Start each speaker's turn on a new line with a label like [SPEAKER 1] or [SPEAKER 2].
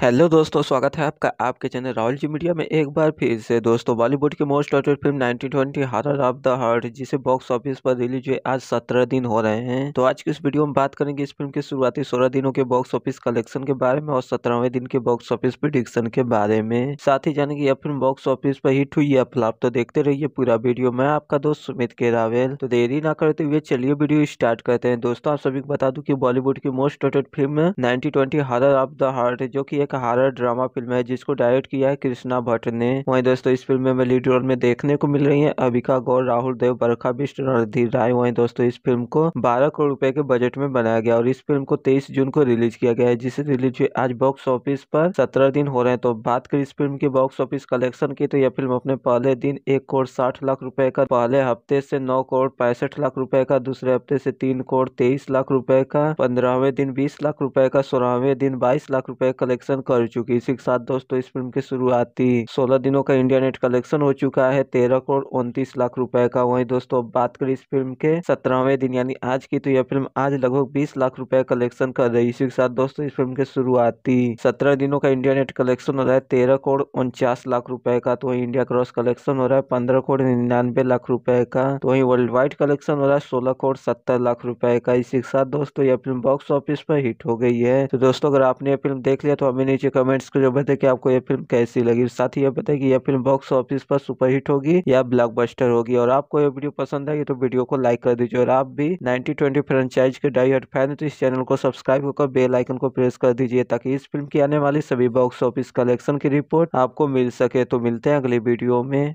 [SPEAKER 1] hello दोस्तों स्वागत है आपका आपके चैनल राहुल जी मीडिया में एक बार फिर से दोस्तों बॉलीवुड की most wanted film 1920 horror of the heart जिसे बॉक्स ऑफिस पर रिलीज हुए आज 17 दिन हो रहे हैं तो आज की इस वीडियो में बात करेंगे इस फिल्म के शुरुआती 16 दिनों के बॉक्स ऑफिस कलेक्शन के बारे में और सत्रहवें दिन के बॉक्स ऑफिस प्रिडिक्शन के बारे में साथ ही जानेंगे यह फिल्म बॉक्स ऑफिस पर हिट हुई या फिलहाल तो देखते रहिए पूरा वीडियो मैं आपका दोस्त सुमित के रावेल तो देरी ना करते हुए चलिए वीडियो स्टार्ट करते हैं दोस्तों आप सभी को बता दू की बॉलीवुड की most wanted film nineteen twenty horror of the heart जो की एक हारर ड्रामा फिल्म है जिसको डायरेक्ट किया है कृष्णा भट्ट ने वही दोस्तों इस फिल्म में लीड रोल में देखने को मिल रही है अभिका गौर राहुल देव बरखा बिस्ट रणधीर राय वही दोस्तों इस फिल्म को बारह करोड़ रूपए के बजट में बनाया गया और इस फिल्म को तेईस जून को रिलीज किया गया है जिसे रिलीज आज बॉक्स ऑफिस पर सत्रह दिन हो रहे हैं तो बात करें इस फिल्म के बॉक्स ऑफिस कलेक्शन की तो यह फिल्म अपने पहले दिन एक करोड़ साठ लाख रुपए का पहले हफ्ते से नौ करोड़ पैंसठ लाख रुपए का दूसरे हफ्ते से तीन करोड़ तेईस लाख रुपए का पंद्रहवें दिन बीस लाख रुपए का सोलहवें दिन बाईस लाख रुपए कलेक्शन कलेक्शन कर चुकी इसी के साथ दोस्तों इस फिल्म की शुरुआती 16 दिनों का इंडिया नेट कलेक्शन हो चुका है तेरह करोड़ उनतीस लाख रुपए का वहीं दोस्तों बात करें इस फिल्म के सत्रहवें दिन यानी आज की तो यह फिल्म आज लगभग बीस लाख रुपए कलेक्शन कर रही इसी के साथ दोस्तों इस फिल्म के शुरुआती सत्रह दिनों का इंडिया नेट कलेक्शन हो रहा है तेरह करोड़ उनचास लाख रुपए का तो वही इंडिया क्रॉस कलेक्शन हो रहा है पंद्रह करोड़ निन्यानवे लाख रुपए का तो वही वर्ल्ड वाइड कलेक्शन हो रहा है सोलह करोड़ सत्तर लाख रुपए का इसी के साथ दोस्तों यह फिल्म बॉक्स ऑफिस पर हिट हो गई है तो दोस्तों अगर आपने ये फिल्म देख लिया तो हमें नीचे कमेंट्स को जो बताए कि आपको यह फिल्म कैसी लगी साथ ही यह बताए कि यह फिल्म बॉक्स ऑफिस पर सुपरहिट होगी या ब्लॉकबस्टर होगी और आपको यह वीडियो पसंद आएगी तो वीडियो को लाइक कर दीजिए और आप भी नाइनटी ट्वेंटी फ्रेंचाइज के डाई हट फैन तो इस चैनल को सब्सक्राइब होकर बेल आइकन को प्रेस कर दीजिए ताकि इस फिल्म की आने वाली सभी बॉक्स ऑफिस कलेक्शन की रिपोर्ट आपको मिल सके तो मिलते हैं अगले वीडियो में